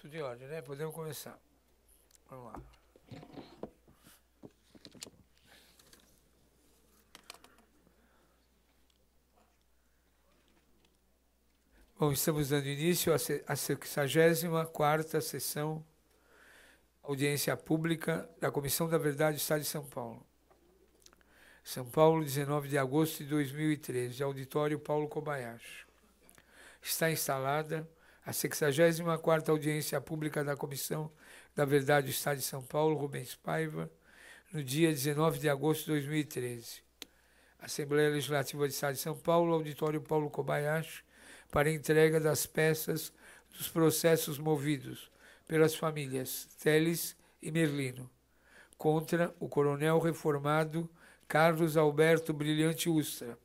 Tudo em ordem, né? Podemos começar. Vamos lá. Bom, estamos dando início à 64 sessão audiência pública da Comissão da Verdade do Estado de São Paulo. São Paulo, 19 de agosto de 2013, auditório Paulo Kobayashi. Está instalada a 64 audiência pública da Comissão da Verdade do Estado de São Paulo, Rubens Paiva, no dia 19 de agosto de 2013. Assembleia Legislativa do Estado de São Paulo, Auditório Paulo Kobayashi, para entrega das peças dos processos movidos pelas famílias Teles e Merlino contra o coronel reformado Carlos Alberto Brilhante Ustra,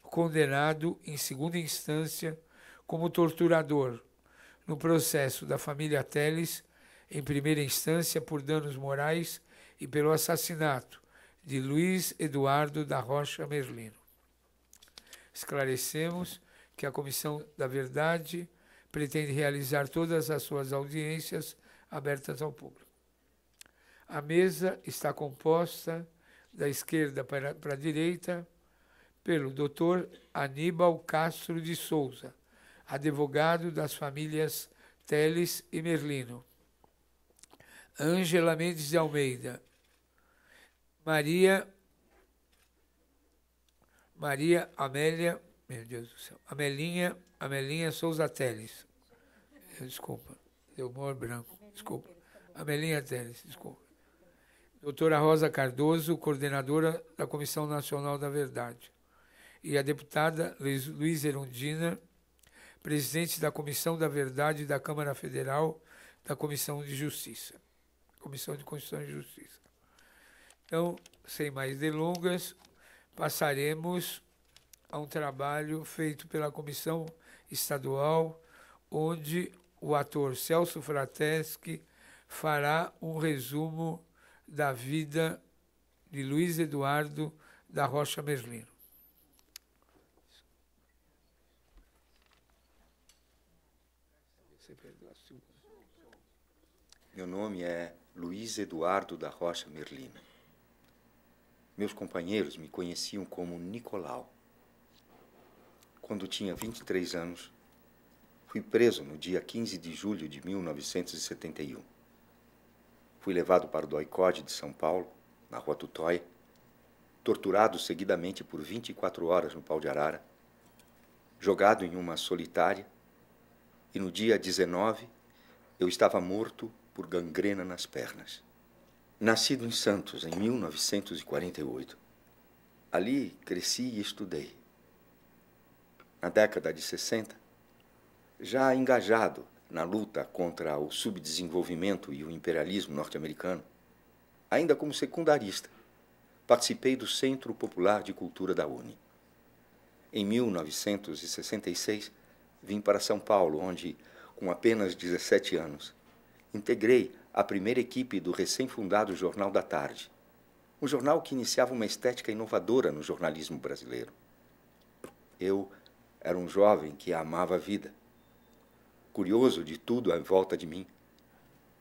condenado em segunda instância como torturador no processo da família Teles, em primeira instância por danos morais e pelo assassinato de Luiz Eduardo da Rocha Merlino. Esclarecemos que a Comissão da Verdade pretende realizar todas as suas audiências abertas ao público. A mesa está composta da esquerda para, para a direita pelo Dr. Aníbal Castro de Souza, advogado das famílias Teles e Merlino. Ângela Mendes de Almeida. Maria Maria Amélia, meu Deus do céu, Amelinha, Amelinha Souza Teles. Desculpa, deu maior branco, desculpa. Tá Amelinha Teles, desculpa. Doutora Rosa Cardoso, coordenadora da Comissão Nacional da Verdade. E a deputada Luiz Erundina presidente da Comissão da Verdade da Câmara Federal, da Comissão de Justiça, Comissão de Constituição e Justiça. Então, sem mais delongas, passaremos a um trabalho feito pela Comissão Estadual, onde o ator Celso Frateschi fará um resumo da vida de Luiz Eduardo da Rocha Merlino. Meu nome é Luiz Eduardo da Rocha Merlina. Meus companheiros me conheciam como Nicolau. Quando tinha 23 anos, fui preso no dia 15 de julho de 1971. Fui levado para o Doicode de São Paulo, na rua Tutói, torturado seguidamente por 24 horas no pau de arara, jogado em uma solitária, e no dia 19 eu estava morto por gangrena nas pernas. Nascido em Santos em 1948, ali cresci e estudei. Na década de 60, já engajado na luta contra o subdesenvolvimento e o imperialismo norte-americano, ainda como secundarista, participei do Centro Popular de Cultura da UNE. Em 1966, vim para São Paulo, onde, com apenas 17 anos, integrei a primeira equipe do recém-fundado Jornal da Tarde, um jornal que iniciava uma estética inovadora no jornalismo brasileiro. Eu era um jovem que amava a vida, curioso de tudo à volta de mim.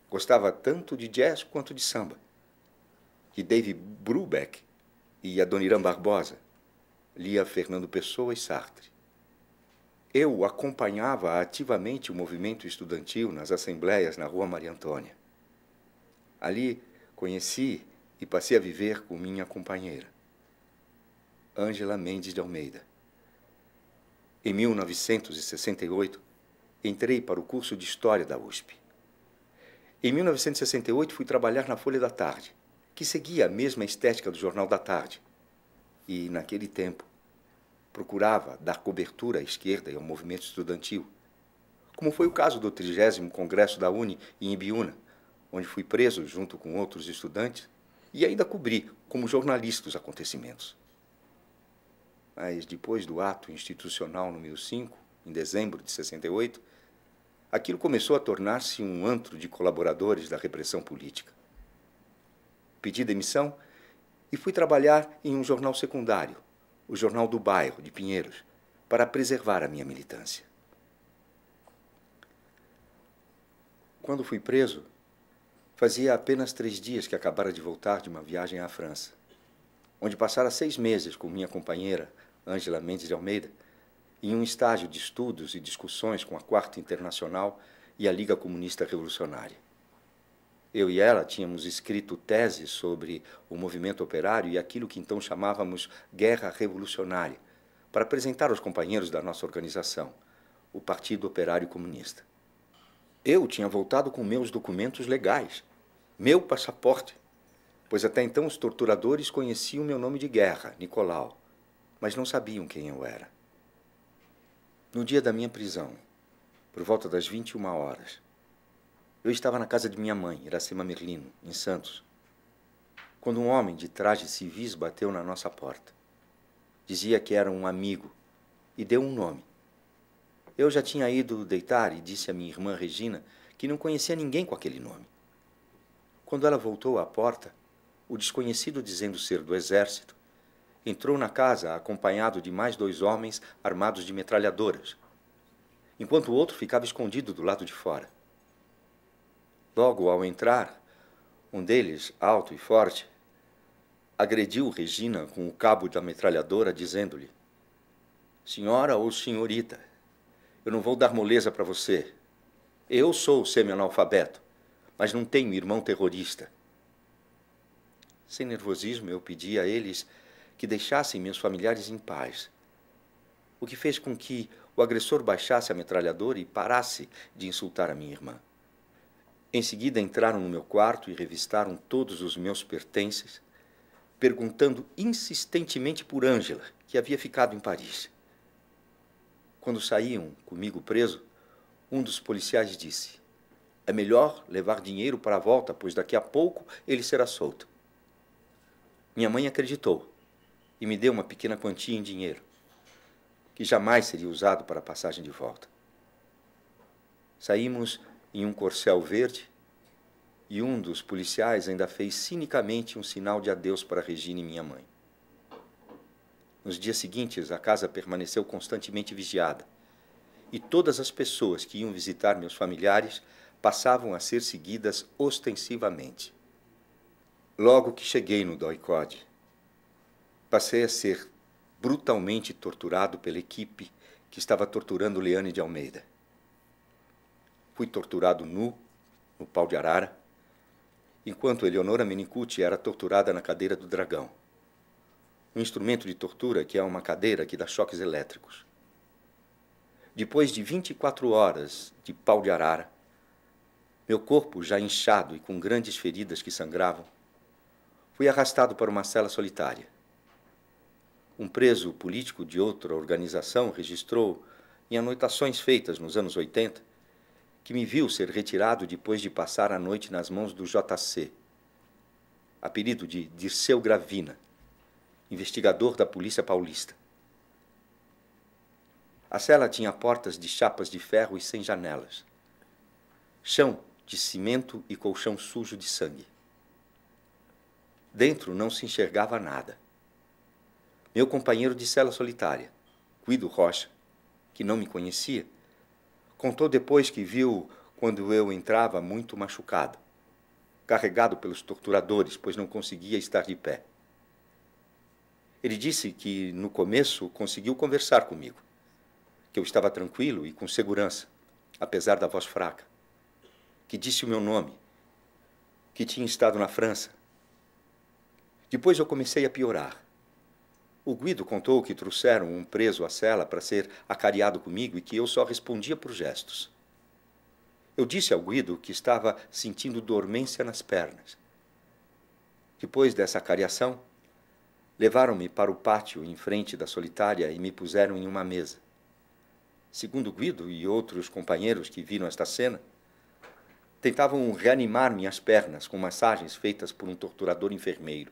Gostava tanto de jazz quanto de samba, de David Brubeck e Adoniram Barbosa, lia Fernando Pessoa e Sartre eu acompanhava ativamente o movimento estudantil nas assembleias na Rua Maria Antônia. Ali conheci e passei a viver com minha companheira, Ângela Mendes de Almeida. Em 1968, entrei para o curso de História da USP. Em 1968, fui trabalhar na Folha da Tarde, que seguia a mesma estética do Jornal da Tarde. E, naquele tempo, procurava dar cobertura à esquerda e ao movimento estudantil, como foi o caso do 30 Congresso da Uni em Ibiúna, onde fui preso junto com outros estudantes e ainda cobri como jornalista os acontecimentos. Mas depois do ato institucional número 5, em dezembro de 68, aquilo começou a tornar-se um antro de colaboradores da repressão política. Pedi demissão e fui trabalhar em um jornal secundário, o Jornal do Bairro, de Pinheiros, para preservar a minha militância. Quando fui preso, fazia apenas três dias que acabara de voltar de uma viagem à França, onde passara seis meses com minha companheira, Ângela Mendes de Almeida, em um estágio de estudos e discussões com a Quarta Internacional e a Liga Comunista Revolucionária eu e ela tínhamos escrito tese sobre o movimento operário e aquilo que então chamávamos guerra revolucionária, para apresentar aos companheiros da nossa organização, o Partido Operário Comunista. Eu tinha voltado com meus documentos legais, meu passaporte, pois até então os torturadores conheciam meu nome de guerra, Nicolau, mas não sabiam quem eu era. No dia da minha prisão, por volta das 21 horas, eu estava na casa de minha mãe, Iracema Merlino, em Santos, quando um homem de traje civis bateu na nossa porta. Dizia que era um amigo e deu um nome. Eu já tinha ido deitar e disse à minha irmã Regina que não conhecia ninguém com aquele nome. Quando ela voltou à porta, o desconhecido, dizendo ser do exército, entrou na casa acompanhado de mais dois homens armados de metralhadoras, enquanto o outro ficava escondido do lado de fora. Logo ao entrar, um deles, alto e forte, agrediu Regina com o cabo da metralhadora, dizendo-lhe: Senhora ou senhorita, eu não vou dar moleza para você. Eu sou semi-analfabeto, mas não tenho irmão terrorista. Sem nervosismo, eu pedi a eles que deixassem meus familiares em paz, o que fez com que o agressor baixasse a metralhadora e parasse de insultar a minha irmã. Em seguida entraram no meu quarto e revistaram todos os meus pertences, perguntando insistentemente por Ângela, que havia ficado em Paris. Quando saíam comigo preso, um dos policiais disse: É melhor levar dinheiro para a volta, pois daqui a pouco ele será solto. Minha mãe acreditou e me deu uma pequena quantia em dinheiro, que jamais seria usado para a passagem de volta. Saímos em um corcel verde, e um dos policiais ainda fez cinicamente um sinal de adeus para Regina e minha mãe. Nos dias seguintes, a casa permaneceu constantemente vigiada, e todas as pessoas que iam visitar meus familiares passavam a ser seguidas ostensivamente. Logo que cheguei no doicode, passei a ser brutalmente torturado pela equipe que estava torturando Leane de Almeida. Fui torturado nu, no pau de arara, enquanto Eleonora Menicucci era torturada na cadeira do dragão. Um instrumento de tortura que é uma cadeira que dá choques elétricos. Depois de 24 horas de pau de arara, meu corpo já inchado e com grandes feridas que sangravam, fui arrastado para uma cela solitária. Um preso político de outra organização registrou, em anotações feitas nos anos 80, que me viu ser retirado depois de passar a noite nas mãos do JC, apelido de Dirceu Gravina, investigador da Polícia Paulista. A cela tinha portas de chapas de ferro e sem janelas. Chão de cimento e colchão sujo de sangue. Dentro não se enxergava nada. Meu companheiro de cela solitária, Guido Rocha, que não me conhecia, Contou depois que viu quando eu entrava muito machucado, carregado pelos torturadores, pois não conseguia estar de pé. Ele disse que, no começo, conseguiu conversar comigo, que eu estava tranquilo e com segurança, apesar da voz fraca, que disse o meu nome, que tinha estado na França. Depois eu comecei a piorar. O Guido contou que trouxeram um preso à cela para ser acariado comigo e que eu só respondia por gestos. Eu disse ao Guido que estava sentindo dormência nas pernas. Depois dessa acariação, levaram-me para o pátio em frente da solitária e me puseram em uma mesa. Segundo Guido e outros companheiros que viram esta cena, tentavam reanimar minhas pernas com massagens feitas por um torturador enfermeiro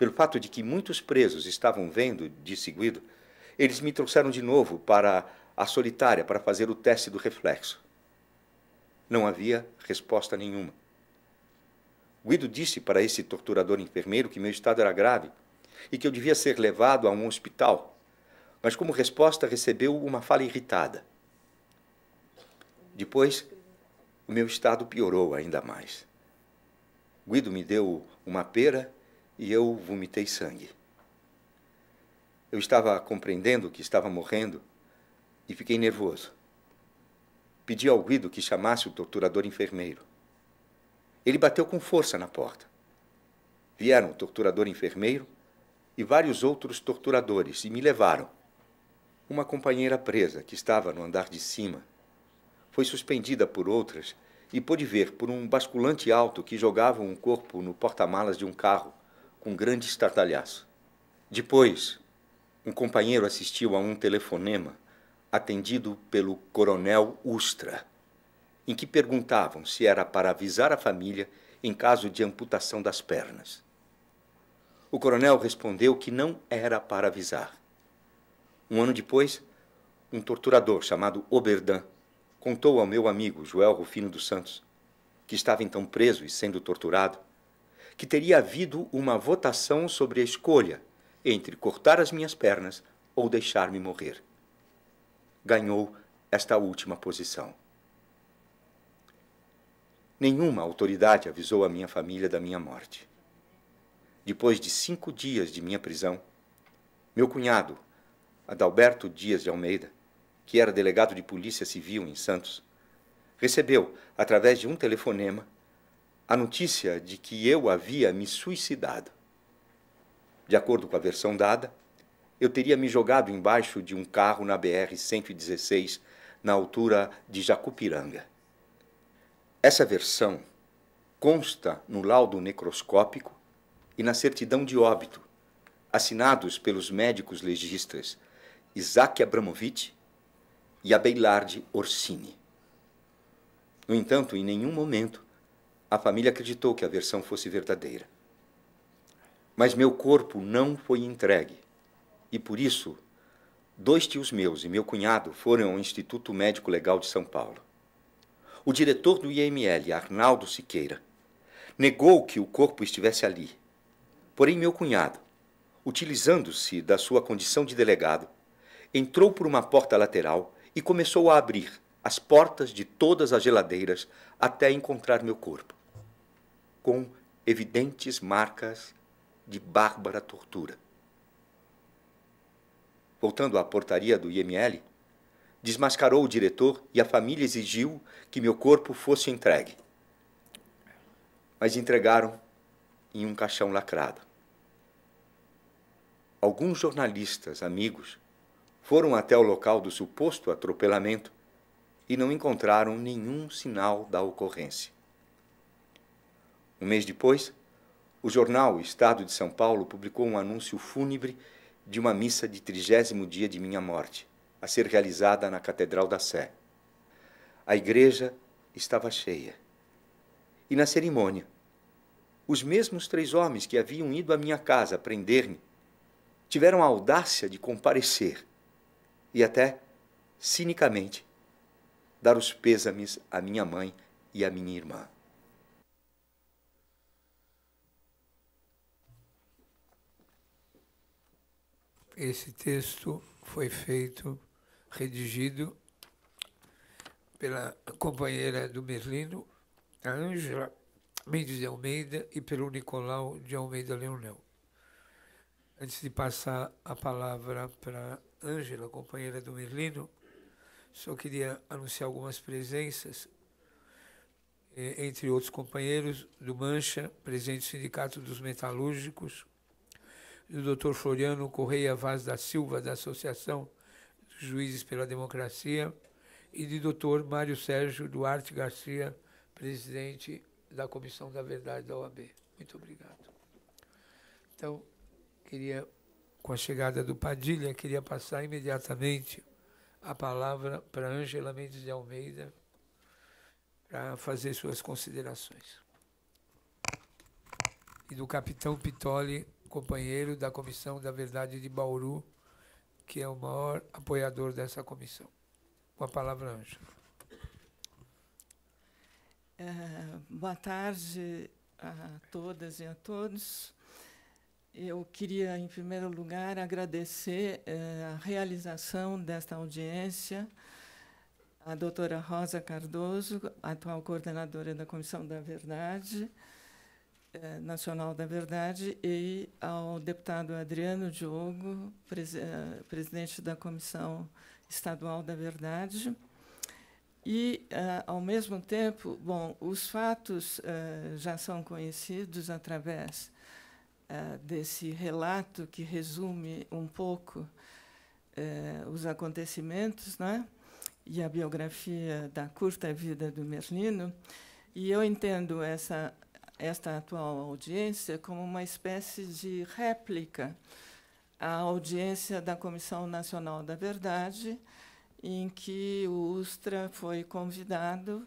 pelo fato de que muitos presos estavam vendo de seguido, eles me trouxeram de novo para a solitária para fazer o teste do reflexo. Não havia resposta nenhuma. Guido disse para esse torturador enfermeiro que meu estado era grave e que eu devia ser levado a um hospital, mas como resposta recebeu uma fala irritada. Depois, o meu estado piorou ainda mais. Guido me deu uma pera e eu vomitei sangue. Eu estava compreendendo que estava morrendo e fiquei nervoso. Pedi ao Guido que chamasse o torturador enfermeiro. Ele bateu com força na porta. Vieram o torturador enfermeiro e vários outros torturadores e me levaram. Uma companheira presa que estava no andar de cima foi suspendida por outras e pôde ver por um basculante alto que jogavam um corpo no porta-malas de um carro com grande estardalhaço. Depois, um companheiro assistiu a um telefonema atendido pelo coronel Ustra, em que perguntavam se era para avisar a família em caso de amputação das pernas. O coronel respondeu que não era para avisar. Um ano depois, um torturador chamado Oberdan contou ao meu amigo Joel Rufino dos Santos, que estava então preso e sendo torturado, que teria havido uma votação sobre a escolha entre cortar as minhas pernas ou deixar-me morrer. Ganhou esta última posição. Nenhuma autoridade avisou a minha família da minha morte. Depois de cinco dias de minha prisão, meu cunhado, Adalberto Dias de Almeida, que era delegado de polícia civil em Santos, recebeu, através de um telefonema, a notícia de que eu havia me suicidado. De acordo com a versão dada, eu teria me jogado embaixo de um carro na BR-116, na altura de Jacupiranga. Essa versão consta no laudo necroscópico e na certidão de óbito, assinados pelos médicos legistas Isaac Abramovich e Abelard Orsini. No entanto, em nenhum momento a família acreditou que a versão fosse verdadeira. Mas meu corpo não foi entregue. E por isso, dois tios meus e meu cunhado foram ao Instituto Médico Legal de São Paulo. O diretor do IML, Arnaldo Siqueira, negou que o corpo estivesse ali. Porém, meu cunhado, utilizando-se da sua condição de delegado, entrou por uma porta lateral e começou a abrir as portas de todas as geladeiras até encontrar meu corpo com evidentes marcas de bárbara tortura. Voltando à portaria do IML, desmascarou o diretor e a família exigiu que meu corpo fosse entregue. Mas entregaram em um caixão lacrado. Alguns jornalistas amigos foram até o local do suposto atropelamento e não encontraram nenhum sinal da ocorrência. Um mês depois, o jornal Estado de São Paulo publicou um anúncio fúnebre de uma missa de trigésimo dia de minha morte, a ser realizada na Catedral da Sé. A igreja estava cheia. E na cerimônia, os mesmos três homens que haviam ido à minha casa prender-me tiveram a audácia de comparecer e até, cinicamente, dar os pêsames à minha mãe e à minha irmã. Esse texto foi feito, redigido pela companheira do Merlino, a Ângela Mendes de Almeida e pelo Nicolau de Almeida Leonel. Antes de passar a palavra para Ângela, companheira do Merlino, só queria anunciar algumas presenças, eh, entre outros companheiros do Mancha, presidente do Sindicato dos Metalúrgicos, do Dr. doutor Floriano Correia Vaz da Silva, da Associação dos Juízes pela Democracia, e de doutor Mário Sérgio Duarte Garcia, presidente da Comissão da Verdade da OAB. Muito obrigado. Então, queria, com a chegada do Padilha, queria passar imediatamente a palavra para Ângela Mendes de Almeida para fazer suas considerações. E do capitão Pitoli companheiro da Comissão da Verdade de Bauru, que é o maior apoiador dessa comissão. Com a palavra, Ângela. É, boa tarde a todas e a todos. Eu queria, em primeiro lugar, agradecer eh, a realização desta audiência à doutora Rosa Cardoso, atual coordenadora da Comissão da Verdade, eh, Nacional da Verdade, e ao deputado Adriano Diogo, eh, presidente da Comissão Estadual da Verdade. E, eh, ao mesmo tempo, bom, os fatos já são conhecidos através desse relato que resume um pouco os acontecimentos, né? e a biografia da curta vida do Merlino. E eu entendo essa esta atual audiência como uma espécie de réplica à audiência da Comissão Nacional da Verdade, em que o Ustra foi convidado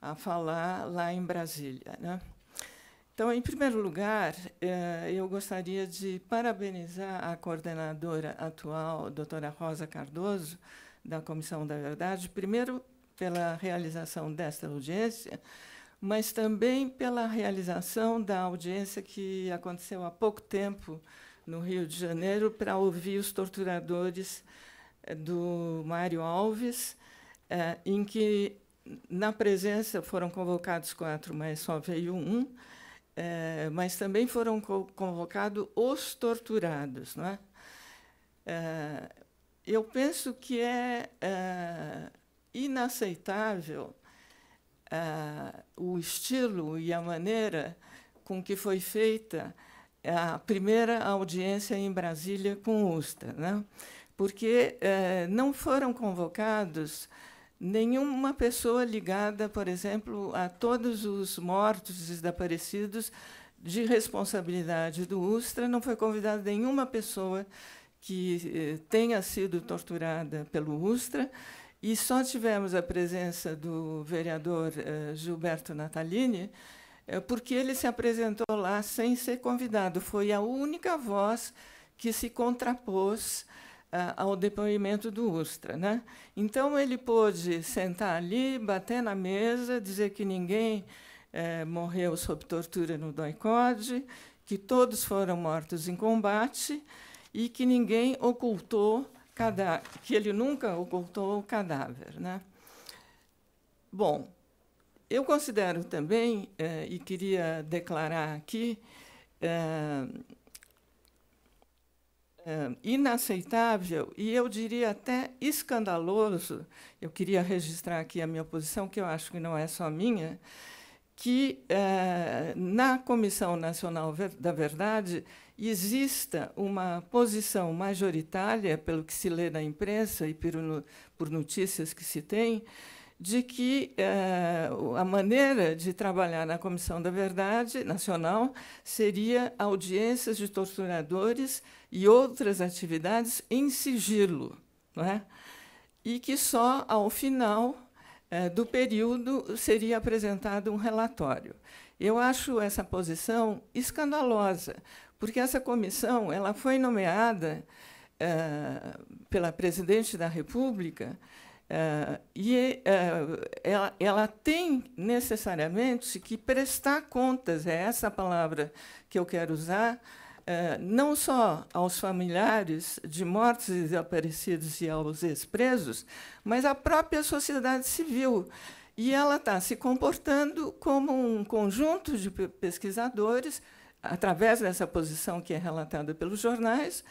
a falar lá em Brasília. Né? Então, em primeiro lugar, eh, eu gostaria de parabenizar a coordenadora atual, doutora Rosa Cardoso, da Comissão da Verdade, primeiro pela realização desta audiência, mas também pela realização da audiência que aconteceu há pouco tempo no Rio de Janeiro para ouvir os torturadores eh, do Mário Alves, eh, em que, na presença, foram convocados quatro, mas só veio um, eh, mas também foram convocados os torturados. Não é? eu penso que é inaceitável o estilo e a maneira com que foi feita a primeira audiência em Brasília com Usta, né? porque eh, não foram convocados nenhuma pessoa ligada, por exemplo, a todos os mortos e desaparecidos de responsabilidade do Ustra, não foi convidada nenhuma pessoa que eh, tenha sido torturada pelo Ustra, e só tivemos a presença do vereador eh, Gilberto Natalini, eh, porque ele se apresentou lá sem ser convidado. Foi a única voz que se contrapôs eh, ao depoimento do Ustra. Né? Então, ele pôde sentar ali, bater na mesa, dizer que ninguém morreu sob tortura no doicode, que todos foram mortos em combate e que ninguém ocultou que ele nunca ocultou o cadáver. Né? Bom, eu considero também, eh, e queria declarar aqui, eh, eh, inaceitável e eu diria até escandaloso, eu queria registrar aqui a minha posição, que eu acho que não é só minha, que eh, na Comissão Nacional da Verdade exista uma posição majoritária, pelo que se lê na imprensa e por notícias que se tem, de que eh, a maneira de trabalhar na Comissão da Verdade Nacional seria audiências de torturadores e outras atividades em sigilo, não é? e que só ao final eh, do período seria apresentado um relatório. Eu acho essa posição escandalosa, porque essa comissão ela foi nomeada é, pela presidente da República é, e eh, ela, ela tem necessariamente que prestar contas, é essa palavra que eu quero usar, é, não só aos familiares de mortos e desaparecidos e aos ex-presos, mas à própria sociedade civil. E ela está se comportando como um conjunto de pesquisadores através dessa posição que é relatada pelos jornais,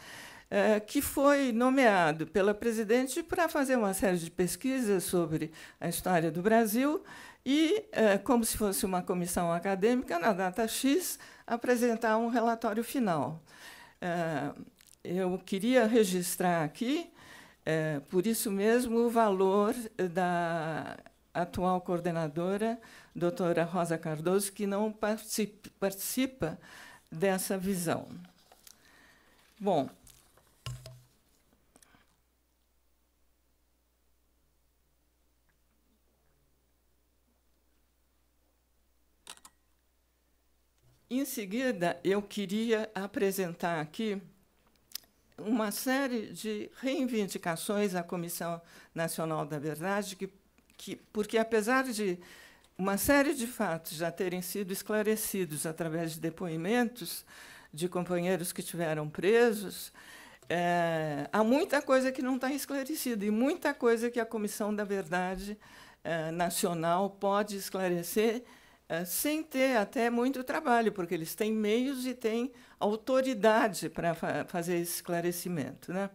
é, que foi nomeado pela presidente para fazer uma série de pesquisas sobre a história do Brasil e, é, como se fosse uma comissão acadêmica, na data X, apresentar um relatório final. É, eu queria registrar aqui, é, por isso mesmo, o valor da atual coordenadora, doutora Rosa Cardoso, que não participa dessa visão. Bom, Em seguida, eu queria apresentar aqui uma série de reivindicações à Comissão Nacional da Verdade, que, que, porque, apesar de uma série de fatos já terem sido esclarecidos através de depoimentos de companheiros que tiveram presos, é, há muita coisa que não está esclarecida e muita coisa que a Comissão da Verdade é, Nacional pode esclarecer é, sem ter até muito trabalho, porque eles têm meios e têm autoridade para fa fazer esse esclarecimento. Né?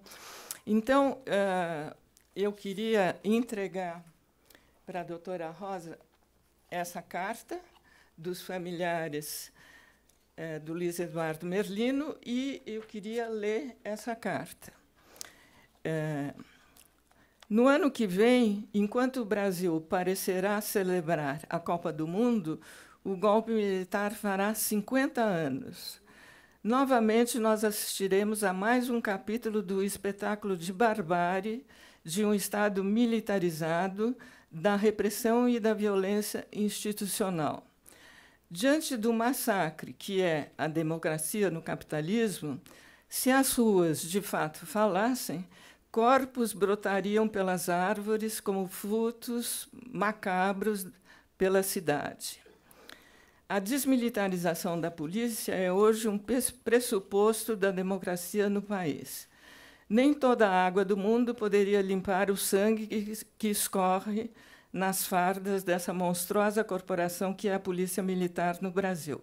Então, é, eu queria entregar para a doutora Rosa essa carta dos familiares é, do Luiz Eduardo Merlino e eu queria ler essa carta. É, no ano que vem, enquanto o Brasil parecerá celebrar a Copa do Mundo, o golpe militar fará 50 anos. Novamente, nós assistiremos a mais um capítulo do espetáculo de barbárie de um Estado militarizado da repressão e da violência institucional. Diante do massacre que é a democracia no capitalismo, se as ruas de fato falassem, corpos brotariam pelas árvores como frutos macabros pela cidade. A desmilitarização da polícia é hoje um pressuposto da democracia no país. Nem toda a água do mundo poderia limpar o sangue que escorre nas fardas dessa monstruosa corporação que é a Polícia Militar no Brasil.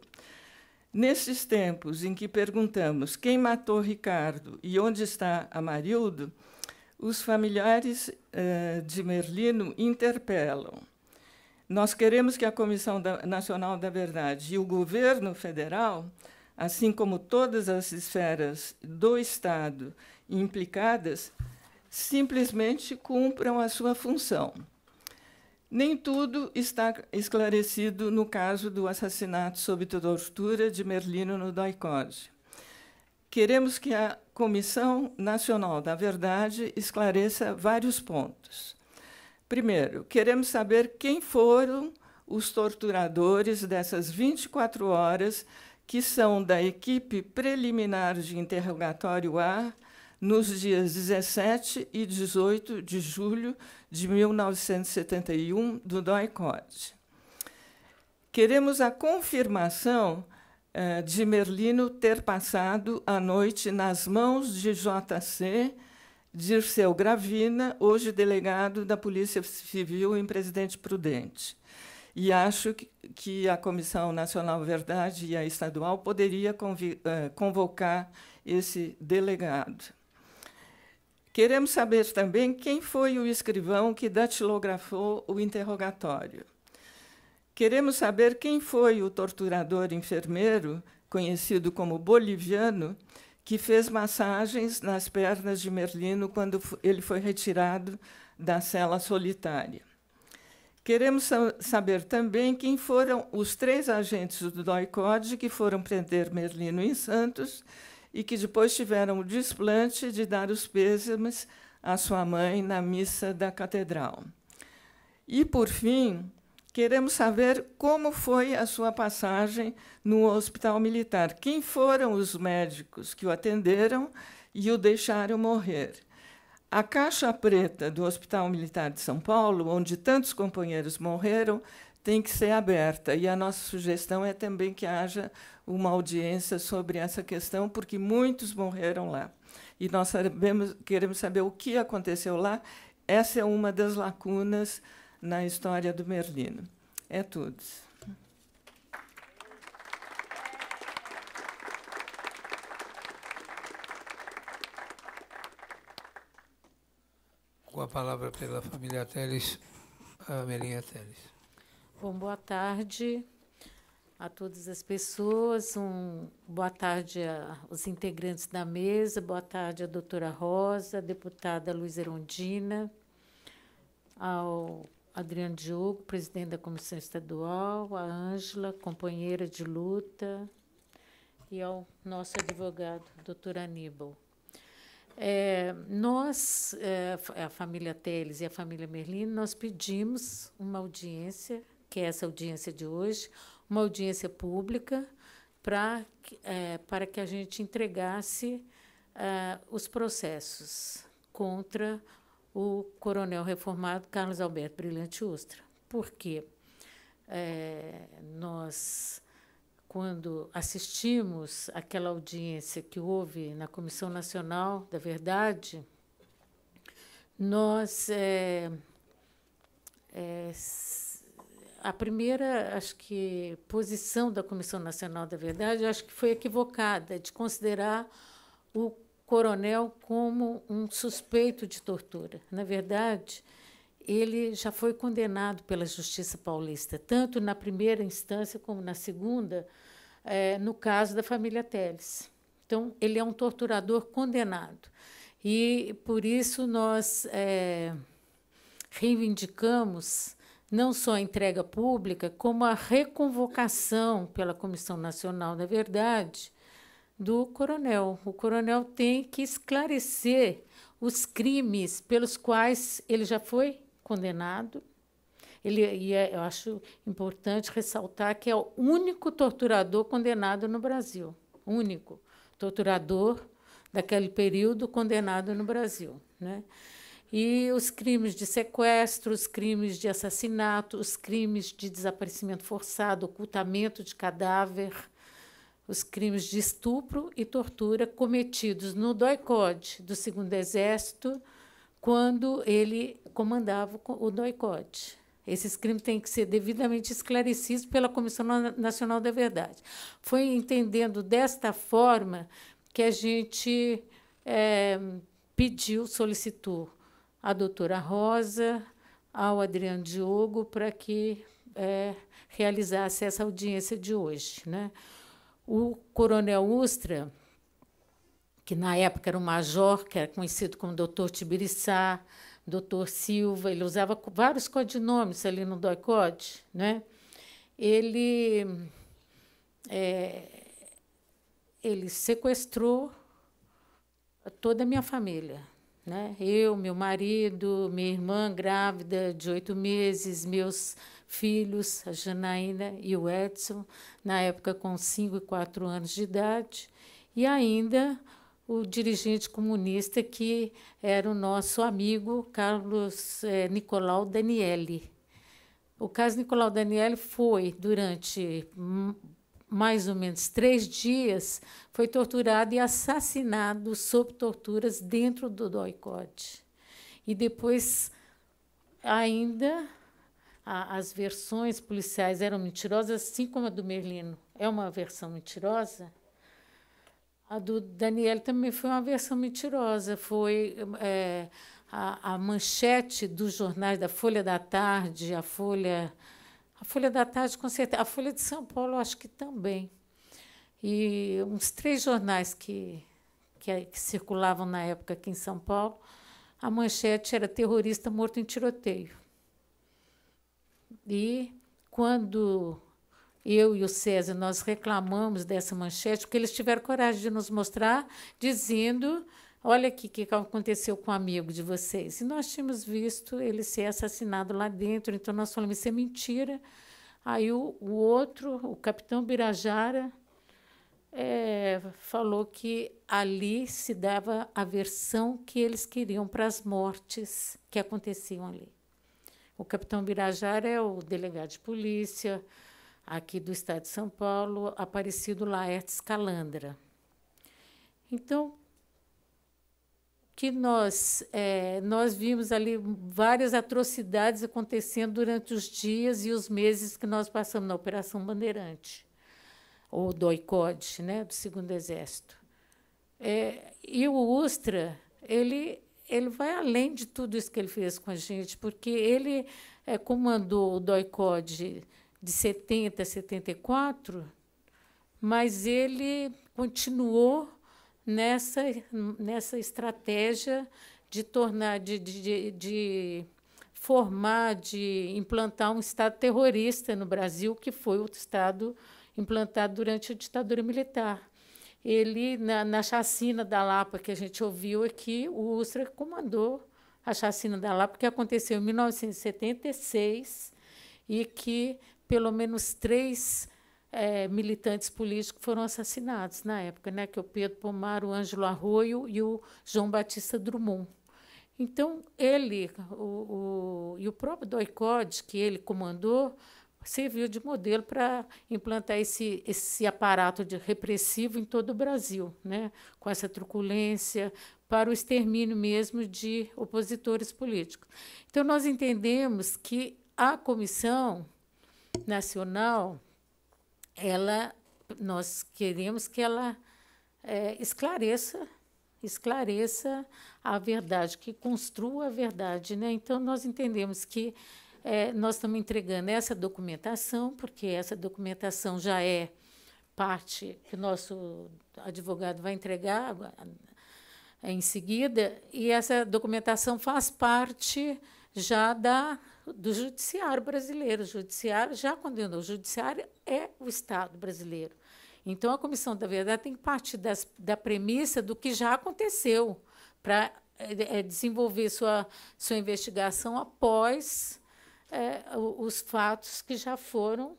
Nesses tempos em que perguntamos quem matou Ricardo e onde está Amarildo, os familiares eh, de Merlino interpelam. Nós queremos que a Comissão da, Nacional da Verdade e o governo federal, assim como todas as esferas do Estado implicadas, simplesmente cumpram a sua função. Nem tudo está esclarecido no caso do assassinato sob tortura de Merlino no Doicode. Queremos que a Comissão Nacional da Verdade esclareça vários pontos. Primeiro, queremos saber quem foram os torturadores dessas 24 horas que são da equipe preliminar de interrogatório A nos dias 17 e 18 de julho de 1971, do doi Queremos a confirmação eh, de Merlino ter passado a noite nas mãos de JC, Dirceu Gravina, hoje delegado da Polícia Civil em Presidente Prudente. E acho que, que a Comissão Nacional Verdade e a Estadual poderia eh, convocar esse delegado. Queremos saber também quem foi o escrivão que datilografou o interrogatório. Queremos saber quem foi o torturador enfermeiro, conhecido como boliviano, que fez massagens nas pernas de Merlino quando ele foi retirado da cela solitária. Queremos saber também quem foram os três agentes do DOI-COD que foram prender Merlino em Santos e que depois tiveram o desplante de dar os pêsames à sua mãe na missa da catedral. E, por fim, queremos saber como foi a sua passagem no hospital militar. Quem foram os médicos que o atenderam e o deixaram morrer? A caixa preta do Hospital Militar de São Paulo, onde tantos companheiros morreram, tem que ser aberta. E a nossa sugestão é também que haja uma audiência sobre essa questão, porque muitos morreram lá. E nós sabemos, queremos saber o que aconteceu lá. Essa é uma das lacunas na história do Merlino. É tudo. com a palavra pela família Teles, a Melinha Teles. Bom, boa tarde a todas as pessoas. Um, boa tarde aos integrantes da mesa, boa tarde à doutora Rosa, à deputada Luiz Erondina, ao Adriano Diogo, presidente da Comissão Estadual, à Ângela, companheira de luta, e ao nosso advogado, doutor Aníbal. É, nós, é, a família Teles e a família Merlin, nós pedimos uma audiência que é essa audiência de hoje, uma audiência pública para, é, para que a gente entregasse é, os processos contra o coronel reformado Carlos Alberto Brilhante Ustra. Por quê? É, nós, quando assistimos aquela audiência que houve na Comissão Nacional da Verdade, nós é, é, a primeira, acho que, posição da Comissão Nacional da Verdade, acho que foi equivocada, de considerar o coronel como um suspeito de tortura. Na verdade, ele já foi condenado pela Justiça Paulista, tanto na primeira instância como na segunda, é, no caso da família Teles. Então, ele é um torturador condenado. E, por isso, nós é, reivindicamos não só a entrega pública, como a reconvocação pela Comissão Nacional da é Verdade do coronel. O coronel tem que esclarecer os crimes pelos quais ele já foi condenado. Ele, e é, eu acho importante ressaltar que é o único torturador condenado no Brasil. Único torturador daquele período condenado no Brasil. Né? E os crimes de sequestro, os crimes de assassinato, os crimes de desaparecimento forçado, ocultamento de cadáver, os crimes de estupro e tortura cometidos no doicode do Segundo Exército, quando ele comandava o doicode. Esses crimes têm que ser devidamente esclarecidos pela Comissão Nacional da Verdade. Foi entendendo desta forma que a gente é, pediu, solicitou a doutora Rosa, ao Adriano Diogo, para que é, realizasse essa audiência de hoje. Né? O coronel Ustra, que na época era o major, que era conhecido como doutor Tibiriçá, doutor Silva, ele usava vários codinomes ali no doicote, né? ele, é, ele sequestrou toda a minha família. Né? Eu, meu marido, minha irmã grávida de oito meses, meus filhos, a Janaína e o Edson, na época com cinco e quatro anos de idade, e ainda o dirigente comunista que era o nosso amigo Carlos é, Nicolau Daniele. O caso Nicolau Daniele foi, durante mais ou menos três dias, foi torturado e assassinado sob torturas dentro do doicote. E depois, ainda, a, as versões policiais eram mentirosas, assim como a do Merlino. É uma versão mentirosa? A do Daniel também foi uma versão mentirosa. Foi é, a, a manchete dos jornais da Folha da Tarde, a Folha a Folha da Tarde, com certeza. A Folha de São Paulo, acho que também. E uns três jornais que, que, que circulavam na época aqui em São Paulo, a manchete era terrorista morto em tiroteio. E quando eu e o César nós reclamamos dessa manchete, porque eles tiveram coragem de nos mostrar, dizendo Olha aqui o que aconteceu com um amigo de vocês. E nós tínhamos visto ele ser assassinado lá dentro, então nós falamos: Isso é mentira. Aí o, o outro, o capitão Birajara, é, falou que ali se dava a versão que eles queriam para as mortes que aconteciam ali. O capitão Birajara é o delegado de polícia aqui do estado de São Paulo, aparecido Laertes Calandra. Então, que nós, é, nós vimos ali várias atrocidades acontecendo durante os dias e os meses que nós passamos na Operação Bandeirante, ou doicode né, do Segundo Exército. É, e o Ustra, ele, ele vai além de tudo isso que ele fez com a gente, porque ele é, comandou o doicode de 70 a 74, mas ele continuou nessa, nessa estratégia de tornar, de, de, de formar, de implantar um Estado terrorista no Brasil, que foi o Estado implantado durante a ditadura militar. Ele, na, na chacina da Lapa que a gente ouviu aqui, o Ustra comandou a chacina da Lapa, que aconteceu em 1976 e que pelo menos três é, militantes políticos foram assassinados na época, né? que é o Pedro Pomar, o Ângelo Arroio e o João Batista Drummond. Então, ele o, o e o próprio doicode que ele comandou, serviu de modelo para implantar esse, esse aparato de repressivo em todo o Brasil, né? com essa truculência, para o extermínio mesmo de opositores políticos. Então, nós entendemos que a Comissão Nacional ela, nós queremos que ela é, esclareça, esclareça a verdade, que construa a verdade, né? Então nós entendemos que é, nós estamos entregando essa documentação, porque essa documentação já é parte que o nosso advogado vai entregar em seguida, e essa documentação faz parte já da do judiciário brasileiro. O judiciário já condenou. O judiciário é o Estado brasileiro. Então, a Comissão da Verdade tem que partir das, da premissa do que já aconteceu para é, desenvolver sua, sua investigação após é, os fatos que já foram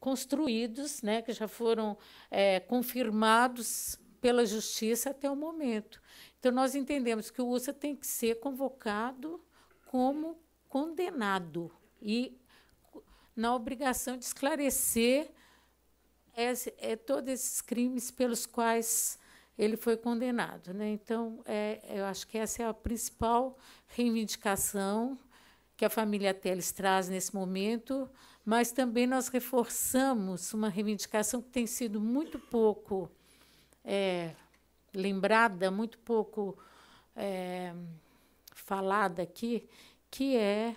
construídos, né, que já foram é, confirmados pela justiça até o momento. Então, nós entendemos que o USA tem que ser convocado como condenado e na obrigação de esclarecer esse, é, todos esses crimes pelos quais ele foi condenado. Né? Então, é, eu acho que essa é a principal reivindicação que a família Teles traz nesse momento, mas também nós reforçamos uma reivindicação que tem sido muito pouco é, lembrada, muito pouco é, falada aqui, que é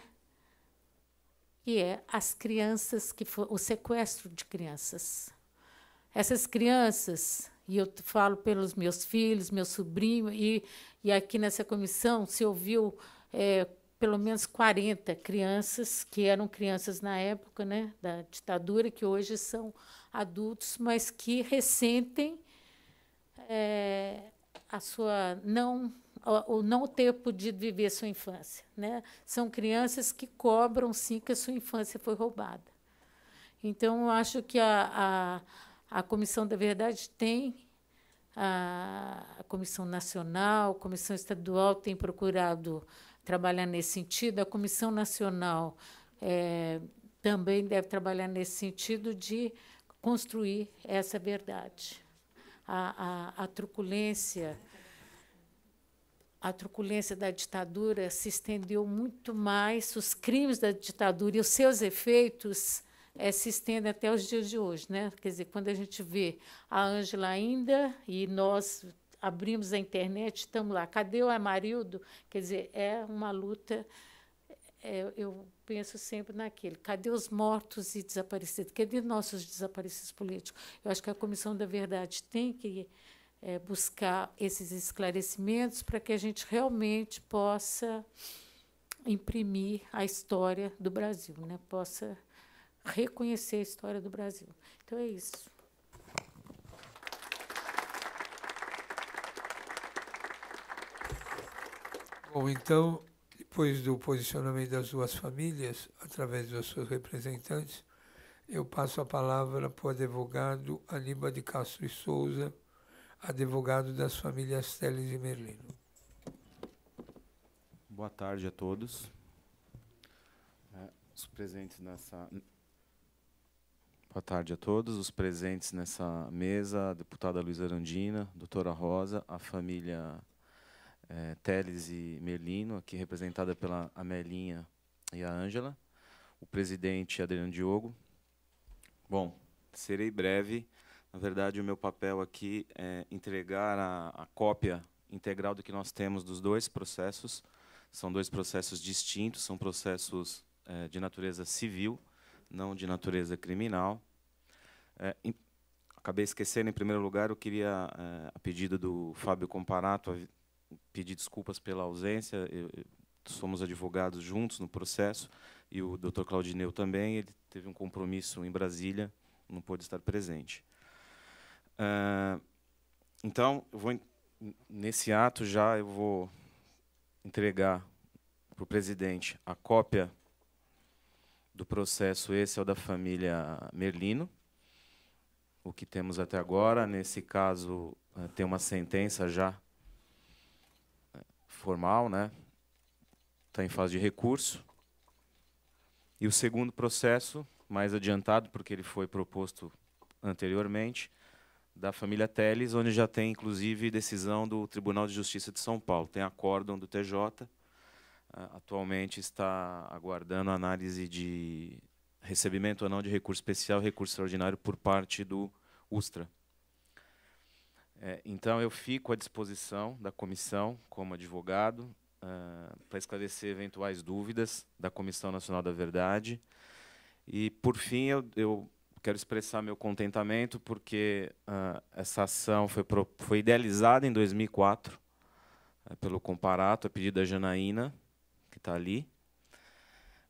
que é as crianças que for, o sequestro de crianças. Essas crianças, e eu falo pelos meus filhos, meu sobrinho, e, e aqui nessa comissão se ouviu é, pelo menos 40 crianças, que eram crianças na época né, da ditadura, que hoje são adultos, mas que ressentem é, a sua não o não ter podido viver sua infância. Né? São crianças que cobram, sim, que a sua infância foi roubada. Então, eu acho que a, a, a Comissão da Verdade tem, a, a Comissão Nacional, a Comissão Estadual tem procurado trabalhar nesse sentido, a Comissão Nacional é, também deve trabalhar nesse sentido de construir essa verdade. A, a, a truculência a truculência da ditadura se estendeu muito mais, os crimes da ditadura e os seus efeitos é, se estendem até os dias de hoje. Né? Quer dizer, quando a gente vê a Ângela ainda e nós abrimos a internet, estamos lá, cadê o Amarildo? Quer dizer, é uma luta, é, eu penso sempre naquele, cadê os mortos e desaparecidos? Cadê nossos desaparecidos políticos? Eu acho que a Comissão da Verdade tem que é, buscar esses esclarecimentos para que a gente realmente possa imprimir a história do Brasil, né? possa reconhecer a história do Brasil. Então é isso. Bom, então, depois do posicionamento das duas famílias, através dos seus representantes, eu passo a palavra para o advogado Aníbal de Castro e Souza advogado das famílias Teles e Merlino. Boa tarde a todos. É, os presentes nessa. Boa tarde a todos. Os presentes nessa mesa, a deputada Luiz Arandina, doutora Rosa, a família é, Teles e Merlino, aqui representada pela Amelinha e a Ângela, o presidente Adriano Diogo. Bom, serei breve. Na verdade, o meu papel aqui é entregar a, a cópia integral do que nós temos dos dois processos. São dois processos distintos, são processos é, de natureza civil, não de natureza criminal. É, em, acabei esquecendo, em primeiro lugar, eu queria, é, a pedido do Fábio Comparato, pedir desculpas pela ausência. Eu, eu, somos advogados juntos no processo e o Dr. Claudineu também. Ele teve um compromisso em Brasília, não pôde estar presente. Ah, então então, vou, nesse ato já eu vou entregar para o presidente a cópia do processo. Esse é o da família Merlino, o que temos até agora. Nesse caso, eh, tem uma sentença já eh, formal, né? Está em fase de recurso. E o segundo processo, mais adiantado, porque ele foi proposto anteriormente, da família Teles, onde já tem inclusive decisão do Tribunal de Justiça de São Paulo, tem acórdão do TJ, ah, atualmente está aguardando análise de recebimento ou não de recurso especial, recurso extraordinário por parte do Ustra. É, então eu fico à disposição da comissão como advogado uh, para esclarecer eventuais dúvidas da Comissão Nacional da Verdade. E por fim eu, eu quero expressar meu contentamento porque uh, essa ação foi, pro, foi idealizada em 2004 uh, eh, pelo Comparato, a pedido da Janaína, que está ali.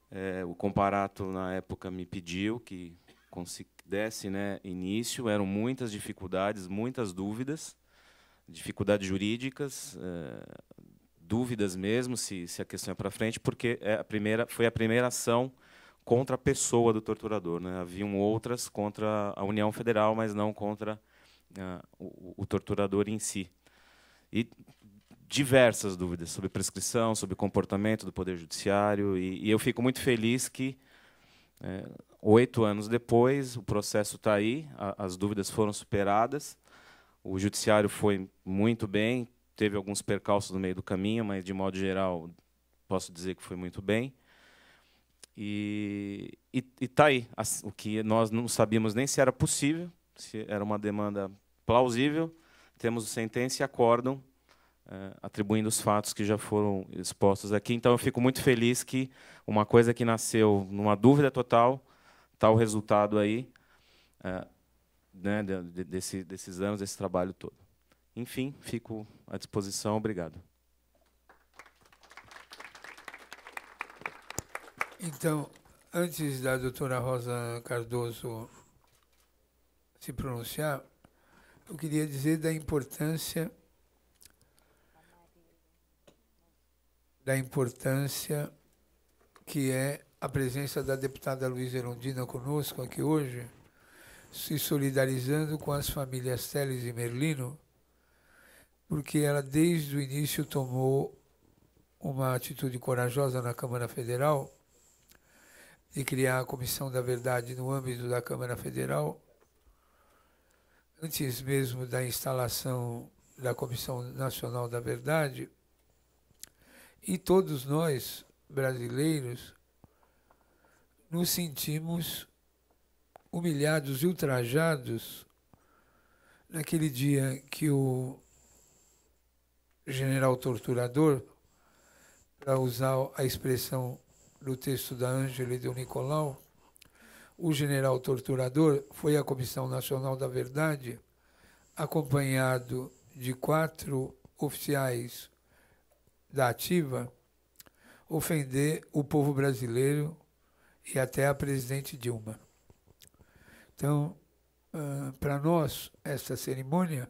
É, o Comparato, na época, me pediu que desse né, início. Eram muitas dificuldades, muitas dúvidas, dificuldades jurídicas, eh, dúvidas mesmo se, se a questão é para frente, porque é a primeira, foi a primeira ação contra a pessoa do torturador. Né? Haviam outras contra a União Federal, mas não contra uh, o, o, torturador em si. E diversas dúvidas sobre prescrição, sobre comportamento do Poder Judiciário. E, e eu fico muito feliz que, é, oito anos depois, o processo está aí, a, as dúvidas foram superadas, o Judiciário foi muito bem, teve alguns percalços no meio do caminho, mas, de modo geral, posso dizer que foi muito bem. E está aí o que nós não sabíamos nem se era possível, se era uma demanda plausível. Temos sentença e acórdão é, eh, atribuindo os fatos que já foram expostos aqui. Então, eu fico muito feliz que uma coisa que nasceu numa dúvida total, tal tá o resultado aí, é, né, desse, desses anos, desse trabalho todo. Enfim, fico à disposição. Obrigado. Então, antes da doutora Rosa Cardoso se pronunciar, eu queria dizer da importância da importância que é a presença da deputada Luiz Erundina conosco aqui hoje, se solidarizando com as famílias Teles e Merlino, porque ela desde o início tomou uma atitude corajosa na Câmara Federal de criar a Comissão da Verdade no âmbito da Câmara Federal, antes mesmo da instalação da Comissão Nacional da Verdade, e todos nós, brasileiros, nos sentimos humilhados e ultrajados naquele dia que o general torturador, para usar a expressão no texto da Ângela e do Nicolau, o general torturador foi à Comissão Nacional da Verdade, acompanhado de quatro oficiais da Ativa, ofender o povo brasileiro e até a presidente Dilma. Então, para nós, esta cerimônia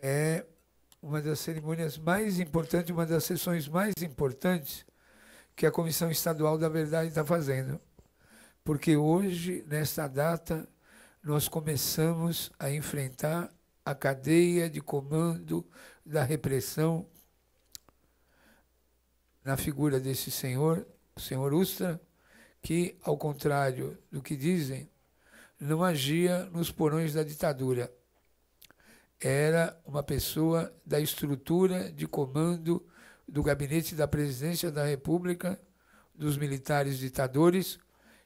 é uma das cerimônias mais importantes, uma das sessões mais importantes que a Comissão Estadual da Verdade está fazendo. Porque hoje, nesta data, nós começamos a enfrentar a cadeia de comando da repressão na figura desse senhor, o senhor Ustra, que, ao contrário do que dizem, não agia nos porões da ditadura. Era uma pessoa da estrutura de comando do Gabinete da Presidência da República, dos militares ditadores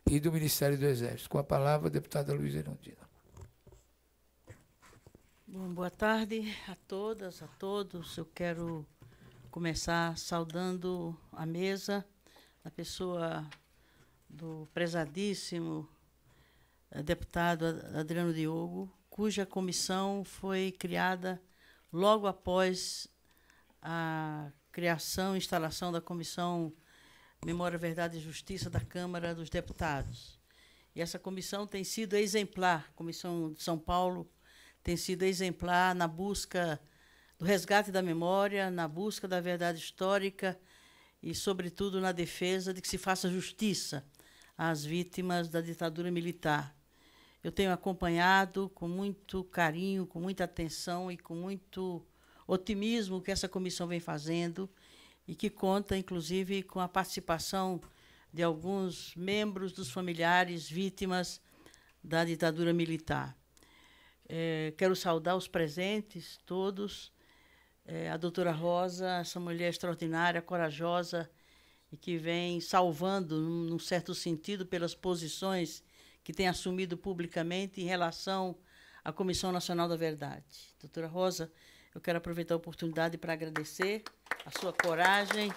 e do Ministério do Exército. Com a palavra, a deputada Luiz Erundina. Bom, boa tarde a todas, a todos. Eu quero começar saudando a mesa, a pessoa do prezadíssimo eh, deputado Adriano Diogo, cuja comissão foi criada logo após a criação e instalação da Comissão Memória, Verdade e Justiça da Câmara dos Deputados. E essa comissão tem sido exemplar, a Comissão de São Paulo tem sido exemplar na busca do resgate da memória, na busca da verdade histórica e, sobretudo, na defesa de que se faça justiça às vítimas da ditadura militar. Eu tenho acompanhado com muito carinho, com muita atenção e com muito otimismo que essa comissão vem fazendo e que conta, inclusive, com a participação de alguns membros dos familiares vítimas da ditadura militar. É, quero saudar os presentes, todos, é, a doutora Rosa, essa mulher extraordinária, corajosa, e que vem salvando, num, num certo sentido, pelas posições que tem assumido publicamente em relação à Comissão Nacional da Verdade. Doutora Rosa, eu quero aproveitar a oportunidade para agradecer a sua coragem,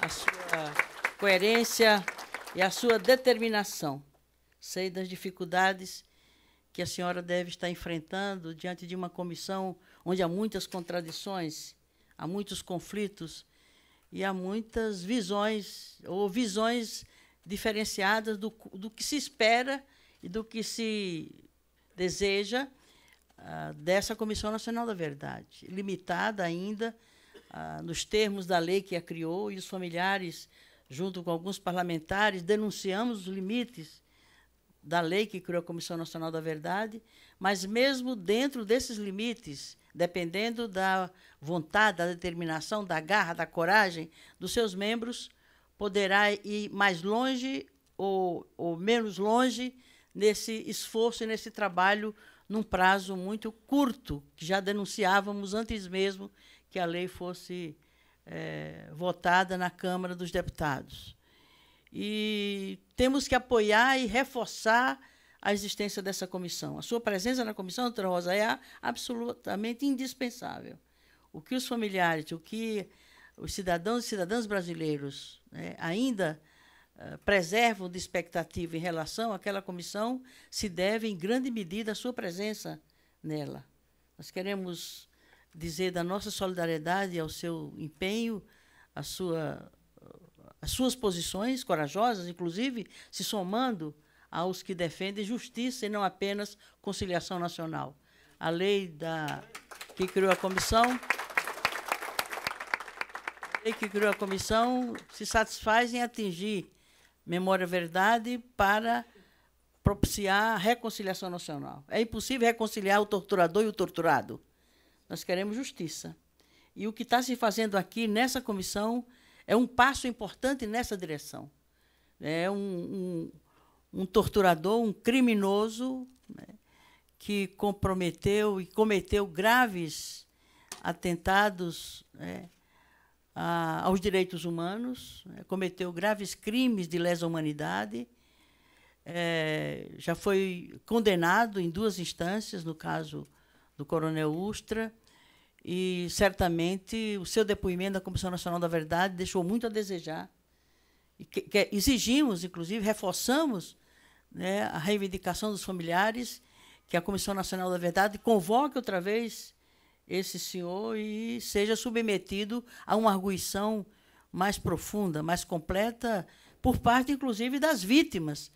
a sua coerência e a sua determinação. Sei das dificuldades que a senhora deve estar enfrentando diante de uma comissão onde há muitas contradições, há muitos conflitos e há muitas visões ou visões diferenciadas do, do que se espera e do que se deseja ah, dessa Comissão Nacional da Verdade, limitada ainda uh, nos termos da lei que a criou, e os familiares, junto com alguns parlamentares, denunciamos os limites da lei que criou a Comissão Nacional da Verdade, mas mesmo dentro desses limites, dependendo da vontade, da determinação, da garra, da coragem dos seus membros, poderá ir mais longe ou, ou menos longe nesse esforço e nesse trabalho num prazo muito curto, que já denunciávamos antes mesmo que a lei fosse é, votada na Câmara dos Deputados. E temos que apoiar e reforçar a existência dessa comissão. A sua presença na comissão, doutora Rosa, é absolutamente indispensável. O que os familiares, o que os cidadãos e cidadãs brasileiros né, ainda eh, preservam de expectativa em relação àquela comissão se deve, em grande medida, à sua presença nela. Nós queremos dizer da nossa solidariedade ao seu empenho, à sua, às suas posições corajosas, inclusive se somando aos que defendem justiça e não apenas conciliação nacional. A lei da, que criou a comissão que criou a comissão se satisfaz em atingir Memória Verdade para propiciar a reconciliação nacional. É impossível reconciliar o torturador e o torturado. Nós queremos justiça. E o que está se fazendo aqui nessa comissão é um passo importante nessa direção. É um, um, um torturador, um criminoso né, que comprometeu e cometeu graves atentados. Né, a, aos direitos humanos, né, cometeu graves crimes de lesa humanidade, é, já foi condenado em duas instâncias, no caso do Coronel Ustra, e certamente o seu depoimento da Comissão Nacional da Verdade deixou muito a desejar. Que, que exigimos, inclusive, reforçamos né, a reivindicação dos familiares que a Comissão Nacional da Verdade convoque outra vez esse senhor e seja submetido a uma arguição mais profunda, mais completa, por parte, inclusive, das vítimas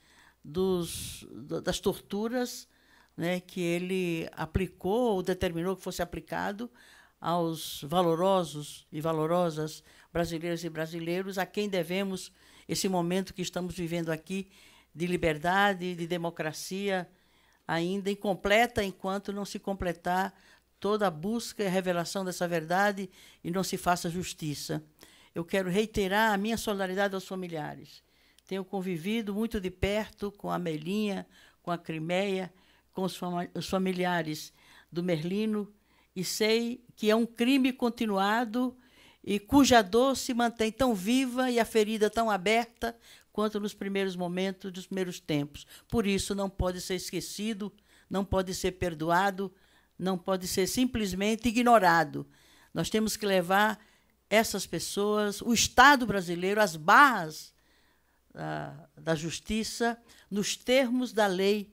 dos, das torturas né, que ele aplicou ou determinou que fosse aplicado aos valorosos e valorosas brasileiras e brasileiros, a quem devemos esse momento que estamos vivendo aqui de liberdade, de democracia, ainda incompleta enquanto não se completar toda a busca e a revelação dessa verdade e não se faça justiça. Eu quero reiterar a minha solidariedade aos familiares. Tenho convivido muito de perto com a Melinha, com a Crimeia, com os familiares do Merlino e sei que é um crime continuado e cuja dor se mantém tão viva e a ferida tão aberta quanto nos primeiros momentos, dos primeiros tempos. Por isso, não pode ser esquecido, não pode ser perdoado, não pode ser simplesmente ignorado. Nós temos que levar essas pessoas, o Estado brasileiro, às barras da, ah, da justiça, nos termos da lei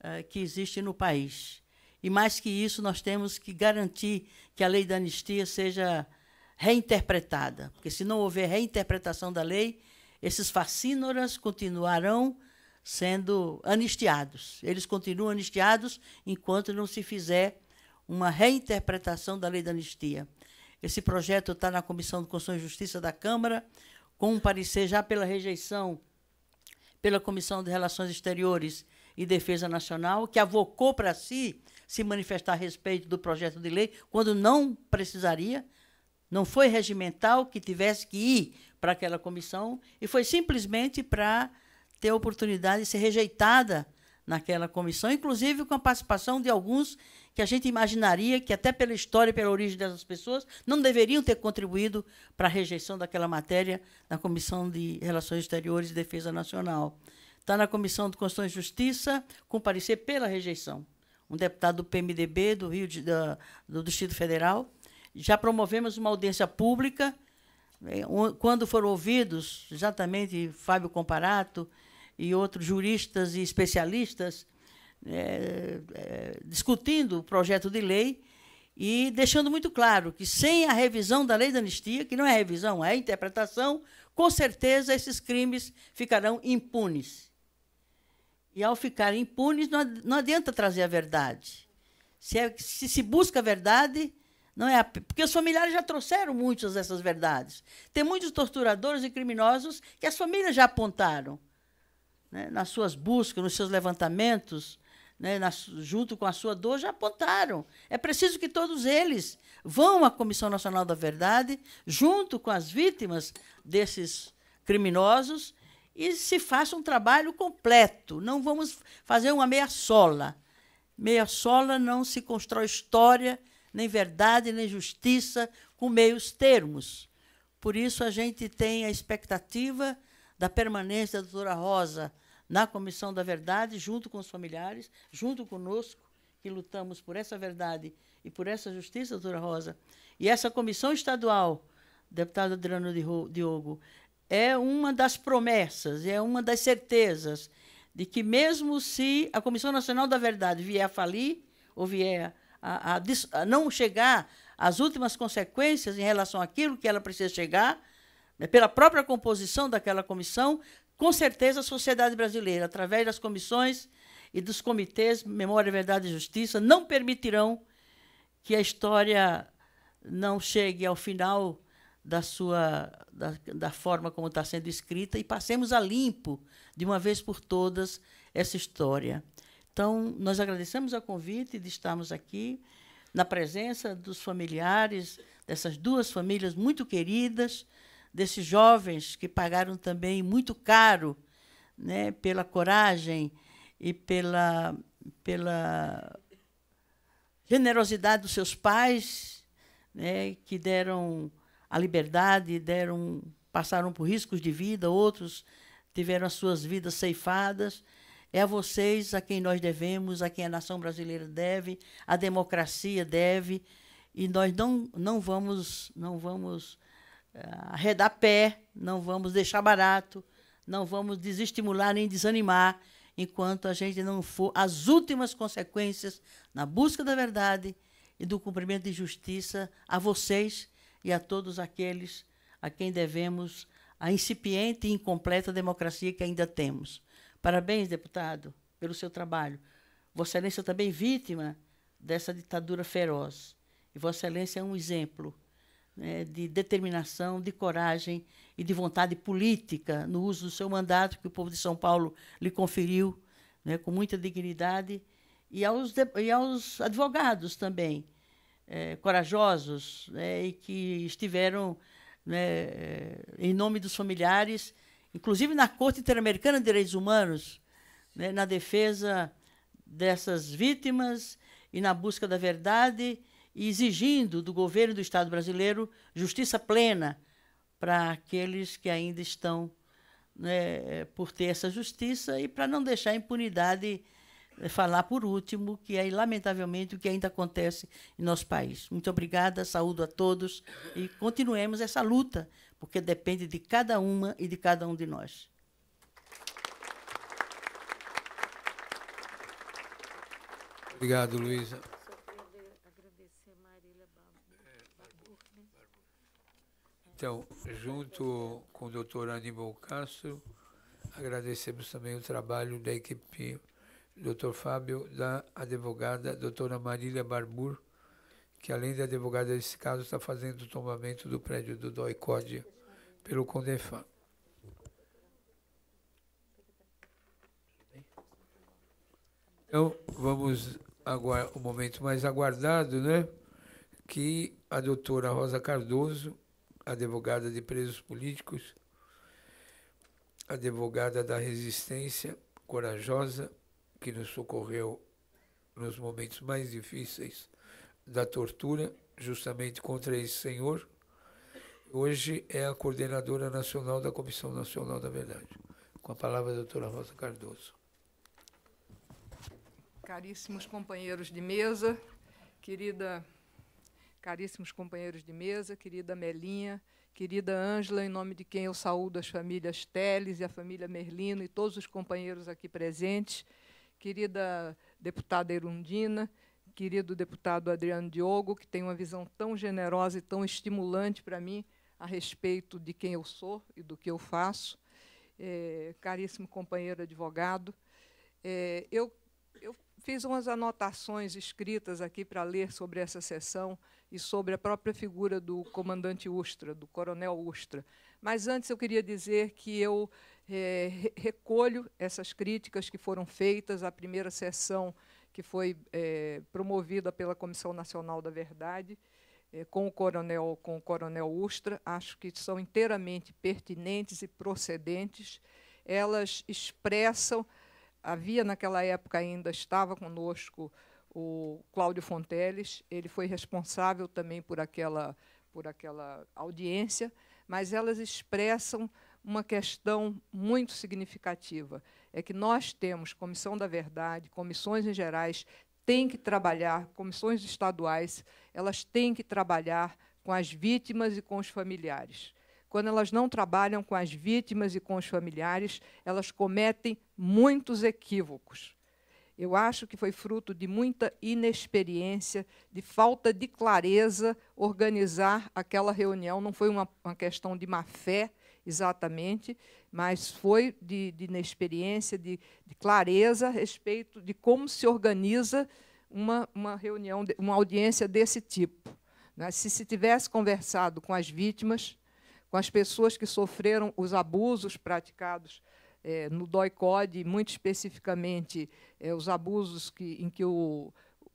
uh, que existe no país. E mais que isso, nós temos que garantir que a lei da anistia seja reinterpretada, porque se não houver reinterpretação da lei, esses facínoras continuarão sendo anistiados. Eles continuam anistiados enquanto não se fizer uma reinterpretação da lei da anistia. Esse projeto está na Comissão de Constituição e Justiça da Câmara, com um parecer já pela rejeição pela Comissão de Relações Exteriores e Defesa Nacional, que avocou para si se manifestar a respeito do projeto de lei, quando não precisaria, não foi regimental que tivesse que ir para aquela comissão, e foi simplesmente para ter a oportunidade de ser rejeitada naquela comissão, inclusive com a participação de alguns que a gente imaginaria que, até pela história e pela origem dessas pessoas, não deveriam ter contribuído para a rejeição daquela matéria na Comissão de Relações Exteriores e Defesa Nacional. Está na Comissão de Constituição e Justiça, comparecer pela rejeição. Um deputado do PMDB do Rio de, da, do Distrito Federal. Já promovemos uma audiência pública. Eh, quando foram ouvidos, exatamente Fábio Comparato, e outros juristas e especialistas né, é, é, discutindo o projeto de lei e deixando muito claro que, sem a revisão da lei da anistia, que não é revisão, é interpretação, com certeza esses crimes ficarão impunes. E, ao ficarem impunes, não adianta trazer a verdade. Se, é, se se busca a verdade, não é a, porque os familiares já trouxeram muitas dessas verdades. Tem muitos torturadores e criminosos que as famílias já apontaram né, nas suas buscas, nos seus levantamentos, né, na, junto com a sua dor, já apontaram. É preciso que todos eles vão à Comissão Nacional da Verdade, junto com as vítimas desses criminosos, e se faça um trabalho completo. Não vamos fazer uma meia sola. Meia sola não se constrói história, nem verdade, nem justiça com meios termos. Por isso a gente tem a expectativa da permanência da doutora Rosa na Comissão da Verdade, junto com os familiares, junto conosco, que lutamos por essa verdade e por essa justiça, doutora Rosa. E essa comissão estadual, deputado Adriano Diogo, é uma das promessas, é uma das certezas de que, mesmo se a Comissão Nacional da Verdade vier a falir, ou vier a, a, a não chegar às últimas consequências em relação àquilo que ela precisa chegar, é pela própria composição daquela comissão, com certeza a sociedade brasileira, através das comissões e dos comitês Memória, Verdade e Justiça, não permitirão que a história não chegue ao final da sua da, da forma como está sendo escrita e passemos a limpo de uma vez por todas essa história. Então, nós agradecemos o convite de estarmos aqui na presença dos familiares dessas duas famílias muito queridas desses jovens que pagaram também muito caro né, pela coragem e pela, pela generosidade dos seus pais, né, que deram a liberdade, deram, passaram por riscos de vida, outros tiveram as suas vidas ceifadas. É a vocês a quem nós devemos, a quem a nação brasileira deve, a democracia deve, e nós não, não vamos, não vamos arredar pé, não vamos deixar barato, não vamos desestimular nem desanimar, enquanto a gente não for as últimas consequências na busca da verdade e do cumprimento de justiça a vocês e a todos aqueles a quem devemos a incipiente e incompleta democracia que ainda temos. Parabéns, deputado, pelo seu trabalho. Vossa Excelência também vítima dessa ditadura feroz. E Vossa Excelência é um exemplo né, de determinação, de coragem e de vontade política no uso do seu mandato, que o povo de São Paulo lhe conferiu né, com muita dignidade, e aos, e aos advogados também, é, corajosos né, e que estiveram né, eh, em nome dos familiares, inclusive na Corte Interamericana de Direitos Humanos, né, na defesa dessas vítimas e na busca da verdade e exigindo do governo do Estado brasileiro justiça plena para aqueles que ainda estão né, por ter essa justiça e para não deixar a impunidade né, falar por último, que é lamentavelmente o que ainda acontece em nosso país. Muito obrigada, saúdo a todos e continuemos essa luta, porque depende de cada uma e de cada um de nós. Obrigado, Luísa. Então, junto com o doutor Aníbal Castro, agradecemos também o trabalho da equipe doutor Fábio, da advogada doutora Marília Barbur, que além da advogada desse caso, está fazendo o tombamento do prédio do DOI-COD pelo Condefam Então, vamos agora o momento mais aguardado, né? Que a doutora Rosa Cardoso advogada de presos políticos, advogada da resistência corajosa, que nos socorreu nos momentos mais difíceis da tortura, justamente contra esse senhor. Hoje é a coordenadora nacional da Comissão Nacional da Verdade. Com a palavra a doutora Rosa Cardoso. Caríssimos companheiros de mesa, querida caríssimos companheiros de mesa, querida Melinha, querida Ângela, em nome de quem eu saúdo as famílias Teles e a família Merlino e todos os companheiros aqui presentes, querida deputada Erundina, querido deputado Adriano Diogo, que tem uma visão tão generosa e tão estimulante para mim a respeito de quem eu sou e do que eu faço, é, caríssimo companheiro advogado. É, eu fiz umas anotações escritas aqui para ler sobre essa sessão e sobre a própria figura do comandante Ustra, do coronel Ustra. Mas antes eu queria dizer que eu é, recolho essas críticas que foram feitas à primeira sessão que foi é, promovida pela Comissão Nacional da Verdade eh, com o coronel com o coronel Ustra, acho que são inteiramente pertinentes e procedentes. Elas expressam havia naquela época ainda, estava conosco o Cláudio Fonteles, ele foi responsável também por aquela, por aquela audiência, mas elas expressam uma questão muito significativa. É que nós temos Comissão da Verdade, comissões em gerais têm que trabalhar, comissões estaduais, elas têm que trabalhar com as vítimas e com os familiares. Quando elas não trabalham com as vítimas e com os familiares, elas cometem muitos equívocos. Eu acho que foi fruto de muita inexperiência, de falta de clareza organizar aquela reunião. Não foi uma, uma questão de má fé, exatamente, mas foi de, de inexperiência, de, de, clareza a respeito de como se organiza uma, uma reunião, uma audiência desse tipo. Né? Se se tivesse conversado com as vítimas, com as pessoas que sofreram os abusos praticados é, no DOI-COD, muito especificamente é, os abusos que, em que o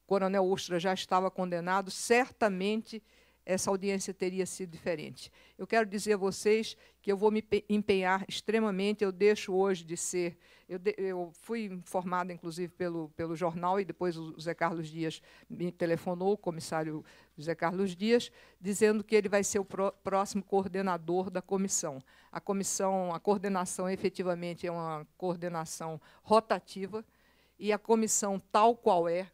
coronel Ustra já estava condenado, certamente essa audiência teria sido diferente. Eu quero dizer a vocês que eu vou me empenhar extremamente, eu deixo hoje de ser. Eu, de, eu fui informada, inclusive, pelo, pelo jornal, e depois o Zé Carlos Dias me telefonou, o comissário Zé Carlos Dias, dizendo que ele vai ser o próximo coordenador da comissão. A comissão, a coordenação efetivamente é uma coordenação rotativa, e a comissão, tal qual é,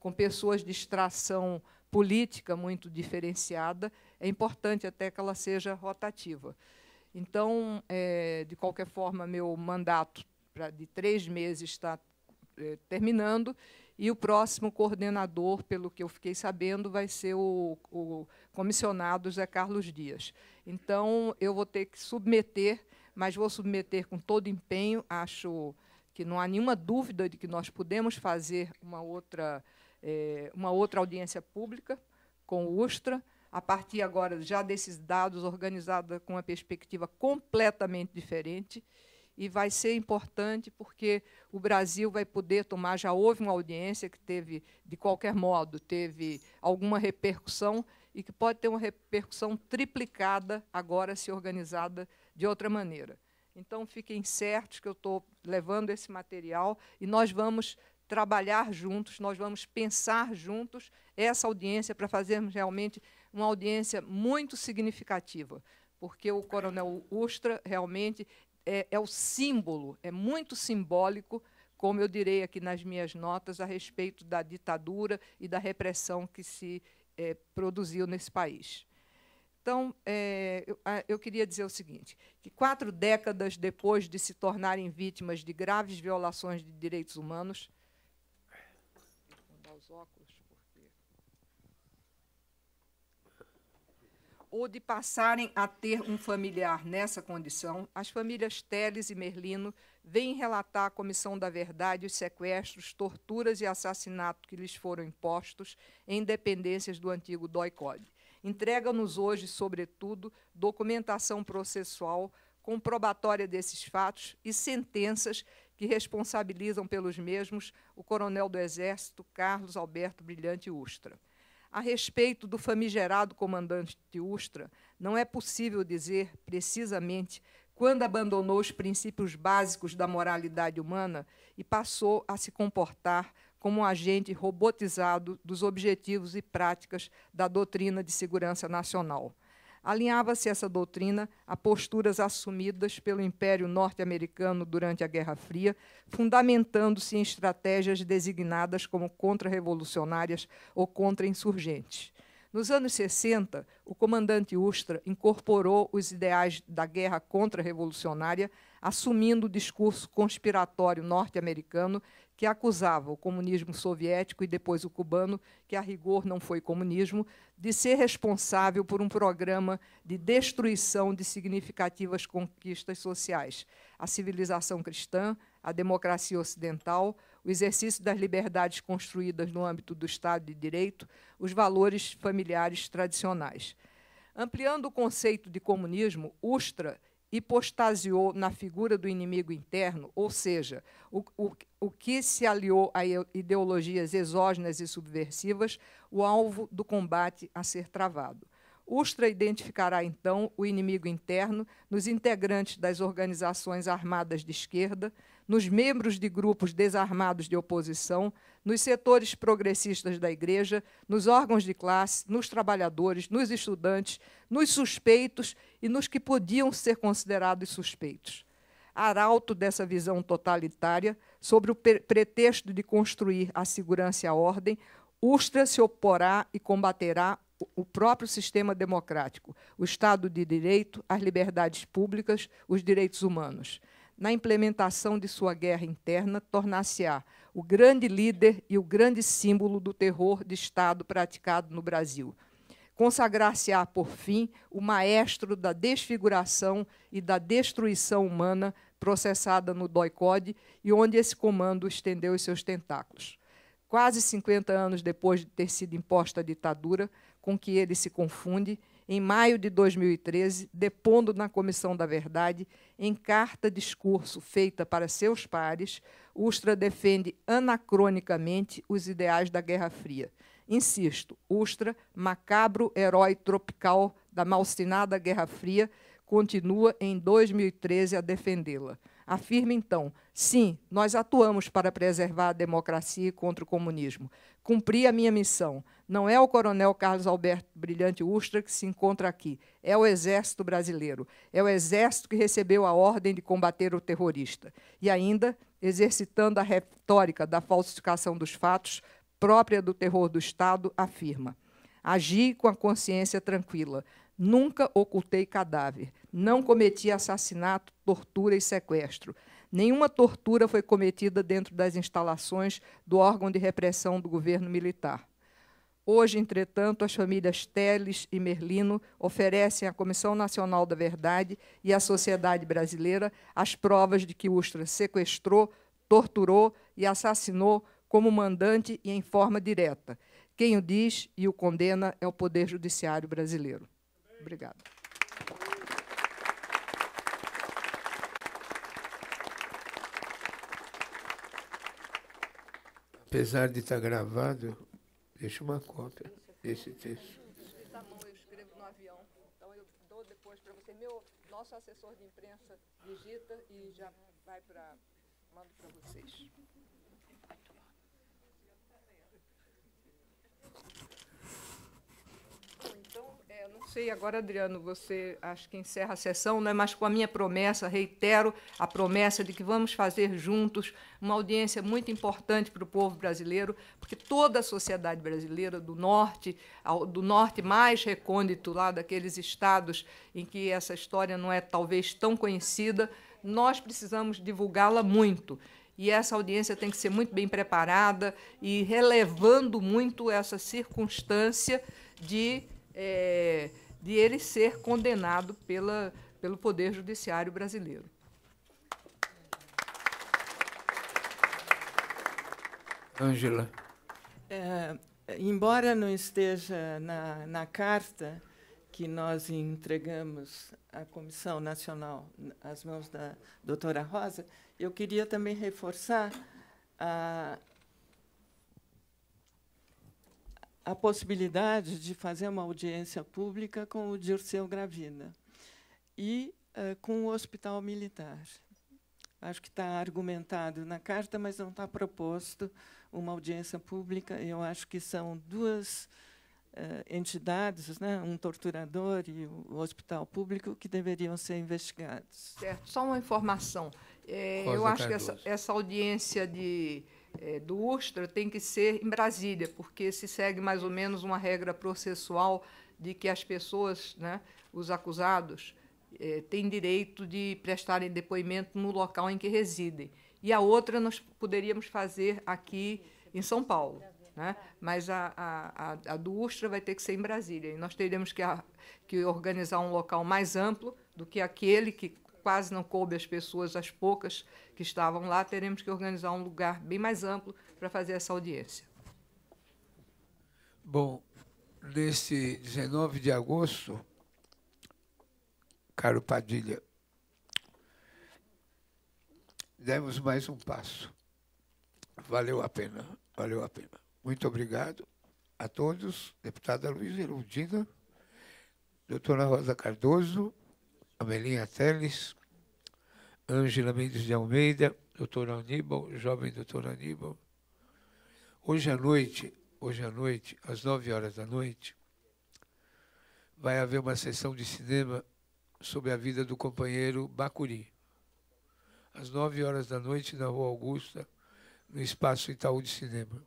com pessoas de extração política muito diferenciada, é importante até que ela seja rotativa. Então, é, de qualquer forma, meu mandato pra, de três meses está é, terminando e o próximo coordenador, pelo que eu fiquei sabendo, vai ser o, o comissionado José Carlos Dias. Então, eu vou ter que submeter, mas vou submeter com todo empenho, acho que não há nenhuma dúvida de que nós podemos fazer uma outra é, uma outra audiência pública com o Ustra, a partir agora já desses dados, organizada com uma perspectiva completamente diferente. E vai ser importante porque o Brasil vai poder tomar. Já houve uma audiência que teve, de qualquer modo, teve alguma repercussão e que pode ter uma repercussão triplicada agora se organizada de outra maneira. Então, fiquem certos que eu estou levando esse material e nós vamos trabalhar juntos, nós vamos pensar juntos essa audiência para fazermos realmente uma audiência muito significativa, porque o Coronel Ustra realmente é, é o símbolo, é muito simbólico como eu direi aqui nas minhas notas, a respeito da ditadura e da repressão que se é, produziu nesse país. Então, é, eu, eu, queria dizer o seguinte: que quatro décadas depois de se tornarem vítimas de graves violações de direitos humanos, ou de passarem a ter um familiar nessa condição, as famílias Teles e Merlino vêm relatar à Comissão da Verdade os sequestros, torturas e assassinatos que lhes foram impostos em dependências do antigo DOI-COD. Entrega-nos hoje, sobretudo, documentação processual comprobatória desses fatos e sentenças que responsabilizam pelos mesmos o coronel do Exército Carlos Alberto Brilhante Ustra. A respeito do famigerado comandante Ustra, não é possível dizer precisamente quando abandonou os princípios básicos da moralidade humana e passou a se comportar como um agente robotizado dos objetivos e práticas da doutrina de segurança nacional alinhava-se essa doutrina a posturas assumidas pelo Império Norte-Americano durante a Guerra Fria, fundamentando-se em estratégias designadas como contra-revolucionárias ou contra-insurgentes. Nos anos 60, o comandante Ustra incorporou os ideais da guerra contra-revolucionária, assumindo o discurso conspiratório norte-americano que acusava o comunismo soviético e depois o cubano, que a rigor não foi comunismo, de ser responsável por um programa de destruição de significativas conquistas sociais. A civilização cristã, a democracia ocidental, o exercício das liberdades construídas no âmbito do Estado de Direito, os valores familiares tradicionais. Ampliando o conceito de comunismo, Ustra hipostasiou na figura do inimigo interno, ou seja, o, o, o que se aliou a ideologias exógenas e subversivas, o alvo do combate a ser travado. Ustra identificará, então, o inimigo interno nos integrantes das organizações armadas de esquerda, nos membros de grupos desarmados de oposição, nos setores progressistas da Igreja, nos órgãos de classe, nos trabalhadores, nos estudantes, nos suspeitos e nos que podiam ser considerados suspeitos. Arauto dessa visão totalitária, sobre o pretexto de construir a segurança e a ordem, Ustra se oporá e combaterá o próprio sistema democrático, o Estado de Direito, as liberdades públicas, os direitos humanos na implementação de sua guerra interna, tornar-se-á o grande líder e o grande símbolo do terror de Estado praticado no Brasil. Consagrar-se-á, por fim, o maestro da desfiguração e da destruição humana processada no DOI-CODE e onde esse comando estendeu os seus tentáculos. Quase 50 anos depois de ter sido imposta a ditadura, com que ele se confunde em maio de 2013, depondo na Comissão da Verdade, em carta-discurso feita para seus pares, Ustra defende anacronicamente os ideais da Guerra Fria. Insisto, Ustra, macabro herói tropical da malsinada Guerra Fria, continua em 2013 a defendê-la. Afirma então: sim, nós atuamos para preservar a democracia e contra o comunismo. Cumpri a minha missão, não é o coronel Carlos Alberto Brilhante Ustra que se encontra aqui, é o Exército Brasileiro. É o Exército que recebeu a ordem de combater o terrorista. E ainda, exercitando a retórica da falsificação dos fatos, própria do terror do Estado, afirma: Agi com a consciência tranquila. Nunca ocultei cadáver. Não cometi assassinato, tortura e sequestro. Nenhuma tortura foi cometida dentro das instalações do órgão de repressão do governo militar. Hoje, entretanto, as famílias Teles e Merlino oferecem à Comissão Nacional da Verdade e à sociedade brasileira as provas de que Ustra sequestrou, torturou e assassinou como mandante e em forma direta. Quem o diz e o condena é o Poder Judiciário brasileiro. Obrigado. Apesar de estar gravado, Deixa uma cópia desse texto. Tá bom, eu escrevo no avião. Então eu dou depois para você. Meu, nosso assessor de imprensa digita e já vai para. Mando para vocês sei agora, Adriano, você acho que encerra a sessão, né? mas com a minha promessa, reitero a promessa de que vamos fazer juntos uma audiência muito importante para o povo brasileiro, porque toda a sociedade brasileira, do norte, ao, do norte mais recôndito lá daqueles estados em que essa história não é talvez tão conhecida, nós precisamos divulgá-la muito e essa audiência tem que ser muito bem preparada e relevando muito essa circunstância de é, de ele ser condenado pela, pelo Poder Judiciário brasileiro. Ângela. É, embora não esteja na, na carta que nós entregamos à Comissão Nacional às mãos da doutora Rosa, eu queria também reforçar a, a possibilidade de fazer uma audiência pública com o Dirceu Gravina e uh, com o Hospital Militar. Acho que está argumentado na carta, mas não está proposto uma audiência pública. Eu acho que são duas uh, entidades, né, um torturador e o hospital público, que deveriam ser investigados. Certo. Só uma informação. É, eu acho Cardoso. que essa, essa audiência de é, do Ustra tem que ser em Brasília, porque se segue mais ou menos uma regra processual de que as pessoas, né, os acusados, é, têm direito de prestarem depoimento no local em que residem. E a outra nós poderíamos fazer aqui em São Paulo. Né? Mas a, a, a, do Ustra vai ter que ser em Brasília. E nós teremos que, a, que organizar um local mais amplo do que aquele que quase não coube às pessoas, as poucas que estavam lá, teremos que organizar um lugar bem mais amplo para fazer essa audiência. Bom, nesse 19 de agosto, caro Padilha, demos mais um passo. Valeu a pena, valeu a pena. Muito obrigado a todos, deputada Luiz Erundina, doutora Rosa Cardoso, Amelinha Teles, Ângela Mendes de Almeida, doutor Aníbal, jovem doutor Aníbal. Hoje à noite, hoje à noite, às nove horas da noite, vai haver uma sessão de cinema sobre a vida do companheiro Bacuri. Às nove horas da noite, na Rua Augusta, no Espaço Itaú de Cinema.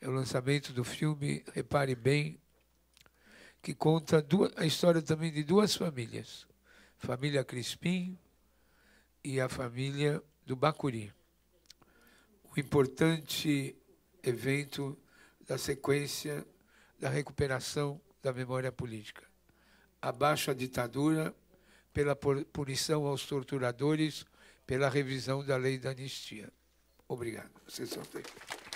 É o lançamento do filme Repare Bem, que conta a história também de duas famílias família Crispim e a família do Bacuri. Um importante evento da sequência da recuperação da memória política. Abaixo a ditadura, pela punição aos torturadores, pela revisão da lei da anistia. Obrigado. Sessão técnica.